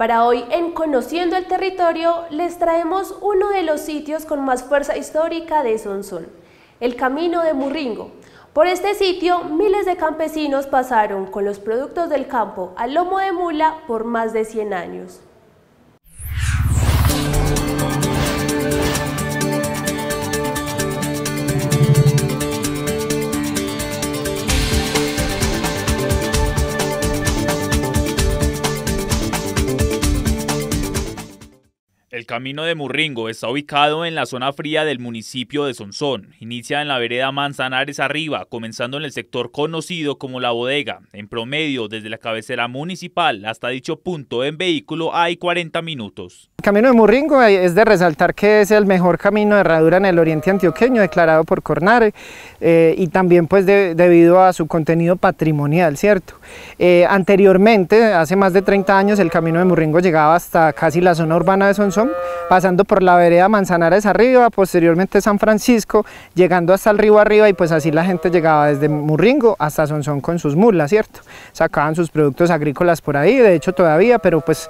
Para hoy en Conociendo el Territorio les traemos uno de los sitios con más fuerza histórica de Sonsol, el Camino de Murringo. Por este sitio miles de campesinos pasaron con los productos del campo al lomo de mula por más de 100 años. El camino de Murringo está ubicado en la zona fría del municipio de Sonsón. Inicia en la vereda Manzanares Arriba, comenzando en el sector conocido como La Bodega. En promedio, desde la cabecera municipal hasta dicho punto en vehículo hay 40 minutos. Camino de Murringo es de resaltar que es el mejor camino de herradura en el oriente antioqueño declarado por Cornare eh, y también pues debido a su contenido patrimonial, ¿cierto? Eh, anteriormente, hace más de 30 años, el Camino de Murringo llegaba hasta casi la zona urbana de Sonsón, pasando por la vereda Manzanares arriba, posteriormente San Francisco, llegando hasta el río arriba y pues así la gente llegaba desde Murringo hasta Sonsón con sus mulas, ¿cierto? Sacaban sus productos agrícolas por ahí, de hecho todavía, pero pues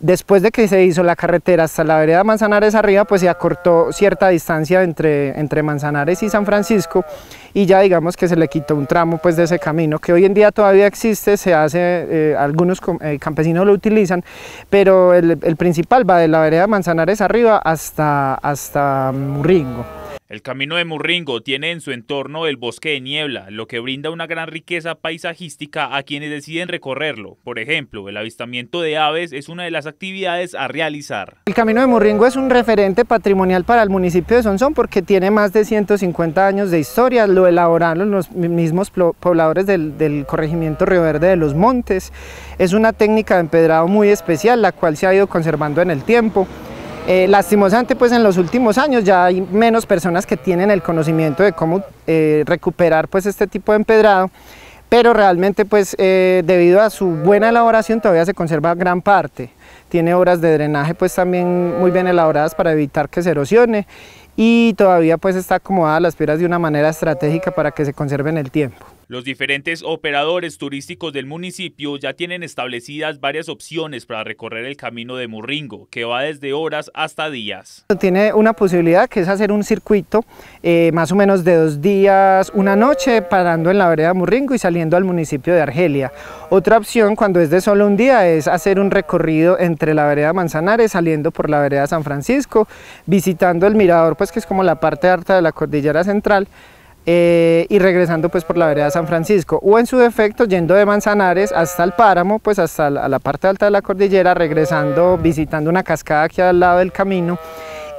después de que se hizo la carretera carretera hasta la vereda Manzanares arriba, pues se acortó cierta distancia entre, entre Manzanares y San Francisco y ya digamos que se le quitó un tramo pues de ese camino que hoy en día todavía existe, se hace, eh, algunos eh, campesinos lo utilizan, pero el, principal va de la vereda Manzanares arriba hasta, hasta Muringo. El camino de Murringo tiene en su entorno el bosque de niebla, lo que brinda una gran riqueza paisajística a quienes deciden recorrerlo. Por ejemplo, el avistamiento de aves es una de las actividades a realizar. El camino de Murringo es un referente patrimonial para el municipio de Sonsón porque tiene más de 150 años de historia, lo elaboraron los mismos pobladores del, del corregimiento Río Verde de los Montes. Es una técnica de empedrado muy especial, la cual se ha ido conservando en el tiempo. Eh, pues en los últimos años ya hay menos personas que tienen el conocimiento de cómo eh, recuperar pues este tipo de empedrado, pero realmente pues eh, debido a su buena elaboración todavía se conserva gran parte. Tiene obras de drenaje pues también muy bien elaboradas para evitar que se erosione y todavía pues está acomodada las piedras de una manera estratégica para que se conserven el tiempo. Los diferentes operadores turísticos del municipio ya tienen establecidas varias opciones para recorrer el camino de Murringo, que va desde horas hasta días. Tiene una posibilidad que es hacer un circuito eh, más o menos de dos días, una noche, parando en la vereda de Murringo y saliendo al municipio de Argelia. Otra opción, cuando es de solo un día, es hacer un recorrido entre la vereda Manzanares, saliendo por la vereda San Francisco, visitando el mirador, pues que es como la parte alta de la cordillera central, eh, y regresando pues por la vereda San Francisco o en su defecto yendo de Manzanares hasta el páramo pues hasta la, la parte alta de la cordillera regresando visitando una cascada aquí al lado del camino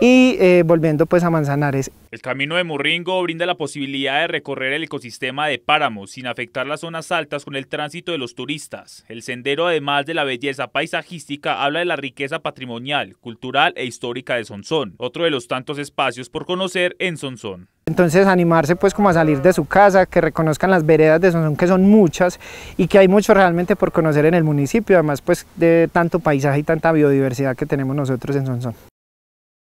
y eh, volviendo pues a Manzanares. El camino de Murringo brinda la posibilidad de recorrer el ecosistema de páramos sin afectar las zonas altas con el tránsito de los turistas. El sendero además de la belleza paisajística habla de la riqueza patrimonial, cultural e histórica de Sonsón, otro de los tantos espacios por conocer en Sonsón. Entonces animarse pues como a salir de su casa, que reconozcan las veredas de Sonsón que son muchas y que hay mucho realmente por conocer en el municipio, además pues de tanto paisaje y tanta biodiversidad que tenemos nosotros en Sonsón.